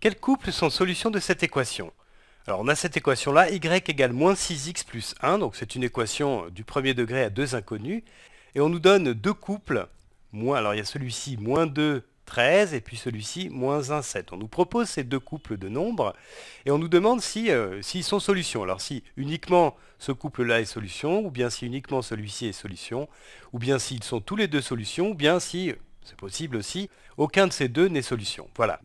Quels couples sont solutions de cette équation Alors on a cette équation-là, y égale moins 6x plus 1, donc c'est une équation du premier degré à deux inconnus, et on nous donne deux couples, alors il y a celui-ci moins 2, 13, et puis celui-ci moins 1, 7. On nous propose ces deux couples de nombres, et on nous demande euh, s'ils si, sont solutions. Alors si uniquement ce couple-là est solution, ou bien si uniquement celui-ci est solution, ou bien s'ils sont tous les deux solutions, ou bien si c'est possible aussi. Aucun de ces deux n'est solution. Voilà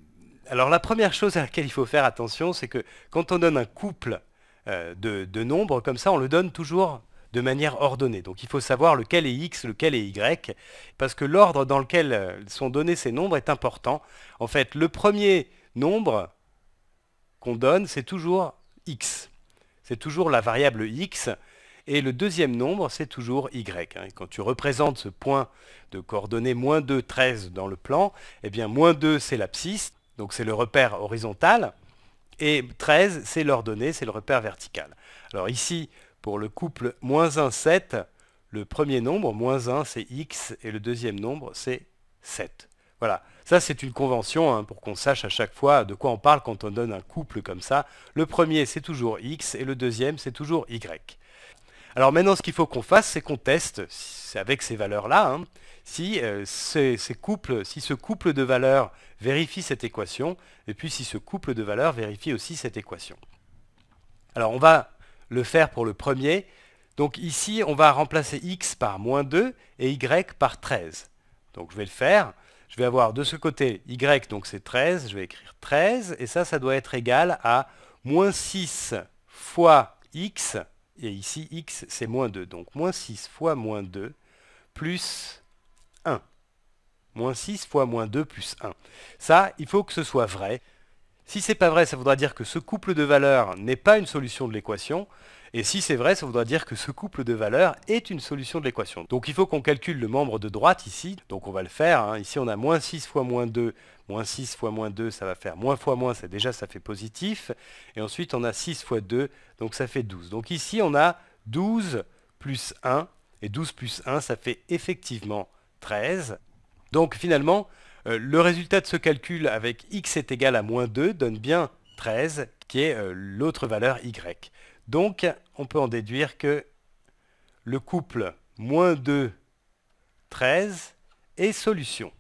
alors la première chose à laquelle il faut faire attention, c'est que quand on donne un couple euh, de, nombres comme ça, on le donne toujours de manière ordonnée. Donc il faut savoir lequel est x, lequel est y, parce que l'ordre dans lequel euh, sont donnés ces nombres est important. En fait, le premier nombre qu'on donne, c'est toujours x. C'est toujours la variable x. Et le deuxième nombre, c'est toujours y. Hein. Quand tu représentes ce point de coordonnées moins 2, 13 dans le plan, eh bien moins 2, c'est l'abscisse, donc c'est le repère horizontal. Et 13, c'est l'ordonnée, c'est le repère vertical. Alors ici, pour le couple moins 1, 7, le premier nombre, moins 1, c'est x, et le deuxième nombre, c'est 7. Voilà, ça c'est une convention hein, pour qu'on sache à chaque fois de quoi on parle quand on donne un couple comme ça. Le premier, c'est toujours x, et le deuxième, c'est toujours y. Alors maintenant, ce qu'il faut qu'on fasse, c'est qu'on teste avec ces valeurs-là. Hein, si, euh, si ce couple de valeurs vérifie cette équation, et puis si ce couple de valeurs vérifie aussi cette équation. Alors on va le faire pour le premier. Donc ici, on va remplacer x par moins 2 et y par 13. Donc je vais le faire. Je vais avoir de ce côté y, donc c'est 13. Je vais écrire 13. Et ça, ça doit être égal à moins 6 fois x. Et ici, x, c'est moins 2. Donc moins 6 fois moins 2 plus 1. Moins 6 fois moins 2 plus 1. Ça, il faut que ce soit vrai. Si ce n'est pas vrai, ça voudra dire que ce couple de valeurs n'est pas une solution de l'équation. Et si c'est vrai, ça voudra dire que ce couple de valeurs est une solution de l'équation. Donc il faut qu'on calcule le membre de droite ici. Donc on va le faire. Hein. Ici on a moins 6 fois moins 2. Moins 6 fois moins 2, ça va faire moins fois moins, ça, déjà ça fait positif. Et ensuite on a 6 fois 2, donc ça fait 12. Donc ici on a 12 plus 1. Et 12 plus 1, ça fait effectivement 13. Donc finalement, euh, le résultat de ce calcul avec x est égal à moins 2 donne bien 13, qui est euh, l'autre valeur y. Donc on peut en déduire que le couple moins 2, 13 est solution.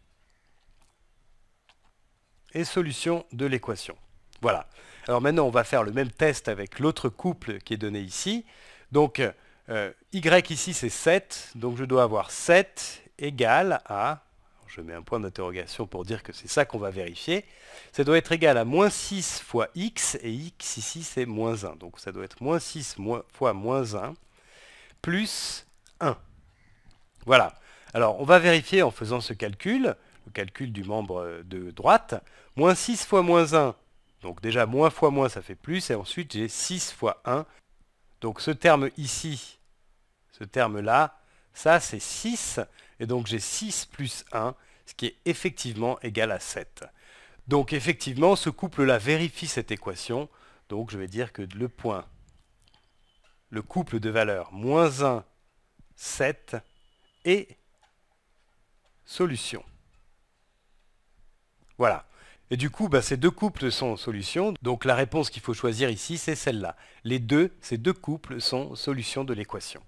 Et solution de l'équation. Voilà. Alors maintenant, on va faire le même test avec l'autre couple qui est donné ici. Donc, euh, y ici, c'est 7. Donc, je dois avoir 7 égal à, je mets un point d'interrogation pour dire que c'est ça qu'on va vérifier, ça doit être égal à moins 6 fois x, et x ici c'est moins 1, donc ça doit être moins 6 fois moins 1, plus 1. Voilà. Alors on va vérifier en faisant ce calcul, le calcul du membre de droite, moins 6 fois moins 1, donc déjà moins fois moins ça fait plus, et ensuite j'ai 6 fois 1, donc ce terme ici, ce terme là, ça c'est 6, et donc j'ai 6 plus 1, ce qui est effectivement égal à 7. Donc effectivement, ce couple-là vérifie cette équation. Donc je vais dire que le point, le couple de valeurs moins 1, 7 est solution. Voilà. Et du coup, bah, ces deux couples sont solutions. Donc la réponse qu'il faut choisir ici, c'est celle-là. Les deux, ces deux couples sont solutions de l'équation.